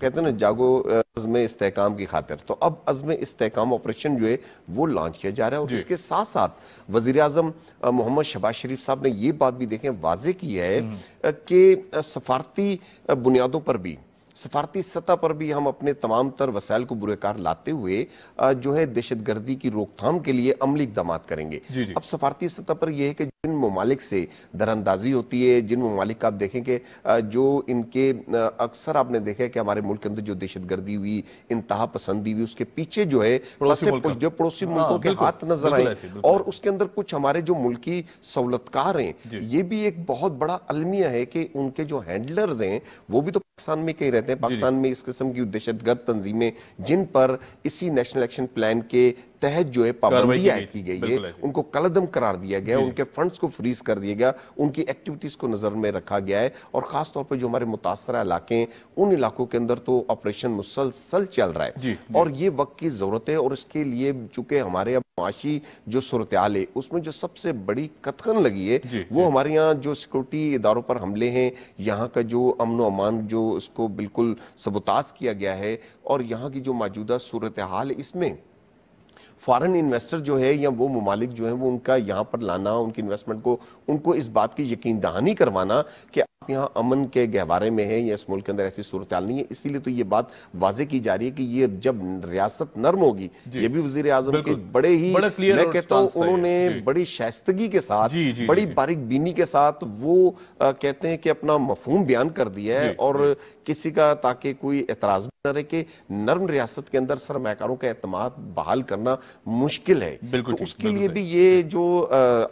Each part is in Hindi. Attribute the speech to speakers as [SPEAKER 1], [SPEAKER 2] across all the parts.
[SPEAKER 1] कहते हैं ना जागो अज़म इसकाम की खातिर तो अब अज़म इसकाम ऑपरेशन जो है वो लॉन्च किया जा रहा है और इसके साथ साथ वजीर अजम मोहम्मद शबाज शरीफ साहब ने ये बात भी देखें वाजे की है हम्म। कि सफारती बुनियादों पर भी सफारती सतह पर भी हम अपने तमाम तर वसाइल को बुरेकार लाते हुए जो है दहशत गर्दी की रोकथाम के लिए अमली इकदाम करेंगे जी जी। अब सफारती सतह पर यह है कि जिन ममालिक से दरअंदाजी होती है जिन ममालिक आप देखें कि जो इनके अक्सर आपने देखा है कि हमारे मुल्क के अंदर जो दहशत गर्दी हुई इंतहा पसंदी हुई उसके पीछे जो है पड़ोसी हाँ, मुल्कों के हाथ नजर आए और उसके अंदर कुछ हमारे जो मुल्की सहूलतकार हैं ये भी एक बहुत बड़ा अलमिया है कि उनके जो हैंडलर्स हैं वो भी तो पाकिस्तान में कहीं रहते कहते हैं पाकिस्तान में इस किस्म की दहशतगर्द तंजीमें जिन पर इसी नेशनल एक्शन प्लान के तहत जो है पाबंदियां की गई है उनको कलदम करार दिया गया उनके फंड्स को फ्रीज कर दिया गया उनकी एक्टिविटीज को नजर में रखा गया है और खासतौर पर जो हमारे मुतासर इलाके हैं उन इलाकों के अंदर तो ऑपरेशन मुसलसल चल रहा है और ये वक्त की जरूरत है और इसके लिए चूंकि हमारे अब माशी जो सूरत है उसमें जो सबसे बड़ी कथन लगी है वो हमारे यहाँ जो सिक्योरिटी इदारों पर हमले हैं यहाँ का जो अमन अमान जो उसको बिल्कुल सबोताज किया गया है और यहाँ की जो मौजूदा सूरत हाल इसमें फ़ॉरन इन्वेस्टर जो है या वो ममालिक जो है वो उनका यहाँ पर लाना उनकी इन्वेस्टमेंट को उनको इस बात की यकीन दहानी करवाना कि यहाँ अमन के गहवारे में है या इस मुल्क के अंदर ऐसी सूरत नहीं है इसीलिए तो ये बात वाजे की जा रही है कि ये जब रियासत नर्म होगी ये भी वजीर आजम के बड़े ही मैं कहता हूँ उन्होंने बड़ी शायस्तगी के साथ जी, जी, बड़ी बारीक बीनी के साथ वो आ, कहते हैं कि अपना मफहूम बयान कर दिया है और किसी का ताकि कोई एतराज न रहे कि नर्म रियासत के अंदर सरमाकारों का एतमाद बहाल करना मुश्किल है तो उसके लिए भी ये जो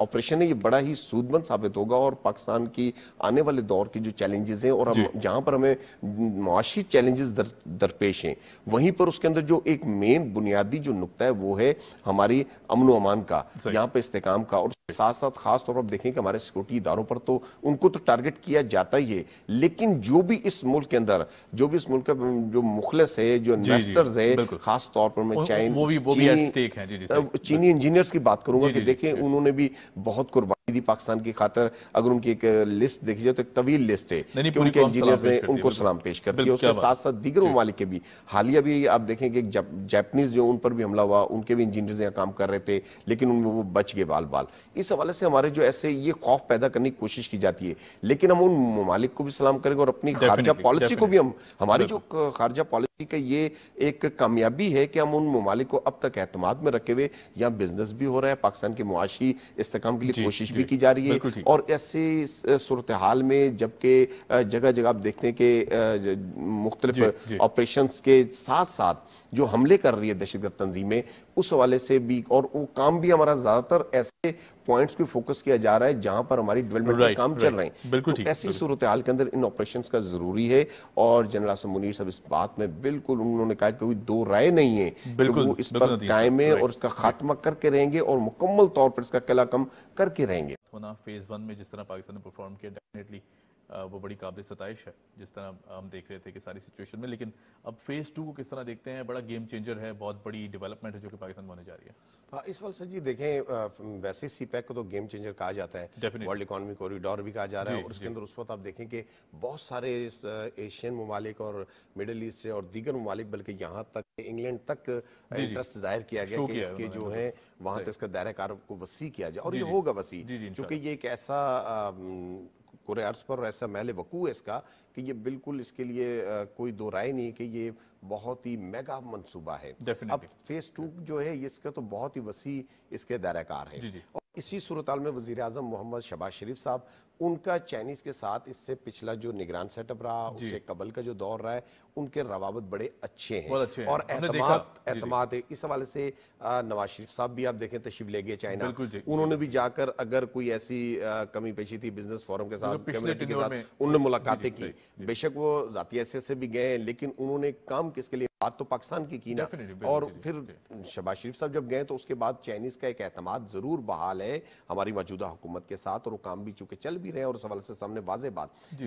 [SPEAKER 1] ऑपरेशन है ये बड़ा ही सूदमंद साबित होगा और पाकिस्तान की आने वाले दौर दौर के जो चैलेंजेस हैं और हम जहाँ पर हमें मुआशी चैलेंजेस दर, दरपेश हैं वहीं पर उसके अंदर जो एक मेन बुनियादी जो नुकता है वो है हमारी अमन अमान का यहाँ पर इस्तेकाम का और साथ साथ खास तौर पर देखें कि हमारे सिक्योरिटी इदारों पर तो उनको तो टारगेट किया जाता ही है लेकिन जो भी इस मुल्क के अंदर जो भी इस मुल्क का जो मुखलस है जो इन्वेस्टर्स है खास तौर पर मैं चाइना चीनी, चीनी इंजीनियर्स की बात करूंगा कि देखें उन्होंने भी बहुत कुर्बान दी पाकिस्तान की खातर अगर उनकी एक लिस्ट देखी जाए तो एक तवील लिस्ट है कि उनके इंजीनियर ने उनको सलाम पेश कर दिया उसके साथ साथ दीगर ममालिक के भी हालिया भी आप देखें कि जापनीज जो उन पर भी हमला हुआ उनके भी इंजीनियर यहाँ काम कर रहे थे लेकिन उनमें वो बच गए बाल बाल इस हवाले से हमारे जो ऐसे ये खौफ पैदा करने की कोशिश की जाती है लेकिन हम उन ममालिक को भी सलाम करेंगे और अपनी खारजा पॉलिसी को भी हम हमारी जो खारजा पॉलिसी कि, ये एक कामयाबी है कि हम उन ममालिक को अब तक एतम में रखे हुए यहाँ बिजनेस भी हो रहा है पाकिस्तान के मुआशी इस्तेकाम के लिए कोशिश भी की जा रही है और ऐसे सूरत हाल में जबकि जगह जगह आप देखते हैं कि मुख्तलिफ ऑपरेशन के साथ साथ जो हमले कर रही है दहशतगर्द तंजीमें उस हवाले से भी और वो काम भी हमारा ज्यादातर ऐसे पॉइंट्स को फोकस किया जा रहा है जहां पर हमारी डेवलपमेंट right, काम right, चल रहे हैं तो ऐसी सूरत हाल के अंदर इन ऑपरेशन का जरूरी है और जनरल मुनीर साहब इस बात में बिल्कुल उन्होंने कहा कोई दो राय नहीं है बिल्कुल वो इस पर कायम है और इसका खात्मा करके रहेंगे और मुकम्मल तौर पर इसका कला कम करके रहेंगे होना फेज वन में जिस तरह पाकिस्तान ने परफॉर्म किया डेफिनेटली वो बड़ी काबिल सतश है जिस तरह हम देख रहे थे कि सारी सिचुएशन में लेकिन अब फेज़ टू को किस तरह देखते हैं बड़ा गेम चेंजर है बहुत बड़ी डेवलपमेंट है जो कि पाकिस्तान होने जा रही है हाँ इस वक्त सर जी देखें वैसे सी पैक e को तो गेम चेंजर कहा जाता है वर्ल्ड इकानमी कॉरिडोर भी कहा जा रहा है और उसके अंदर उस वक्त आप देखें कि बहुत सारे एशियन ममालिक और मिडल ईस्ट से और दीगर ममालिक बल्कि यहाँ तक इंग्लैंड तक इंटरेस्ट जाहिर किया गया कि इसके जो हाँ। है वहाँ तक इसका दायरा कार को वसी किया जाए और ये होगा वसी चूंकि ये एक ऐसा अर्ज़ पर ऐसा महल वकू है इसका कि ये बिल्कुल इसके लिए कोई दो राय नहीं कि ये बहुत ही मेगा मनसूबा है अब फेज टू जो है इसका तो बहुत ही वसी इसके कार है इसी सूरत में वजी अजम मोहम्मद शबाज शरीफ साहब उनका चाइनीज़ के साथ इससे पिछला जो निगरान सेटअप रहा उससे कबल का जो दौर रहा है उनके रवाबत बड़े अच्छे हैं अच्छे और एतमाद है इस हवाले से नवाज शरीफ साहब भी आप देखें तशीफ ले गए चाइना उन्होंने भी जाकर अगर कोई ऐसी कमी पेशी थी बिजनेस फोरम के साथ कम्युनिटी के साथ उन्होंने मुलाकातें की बेशक वो जाती ऐसे भी गए लेकिन उन्होंने काम किसके लिए बात तो पाकिस्तान की की ना और फिर शबाज शरीफ साहब जब गए तो उसके बाद चाइनीज का एक अहतम जरूर बहाल है हमारी मौजूदा हुकूमत के साथ और वो काम भी चूंकि चल भी रहे हैं और सवाल से सामने वाजे बात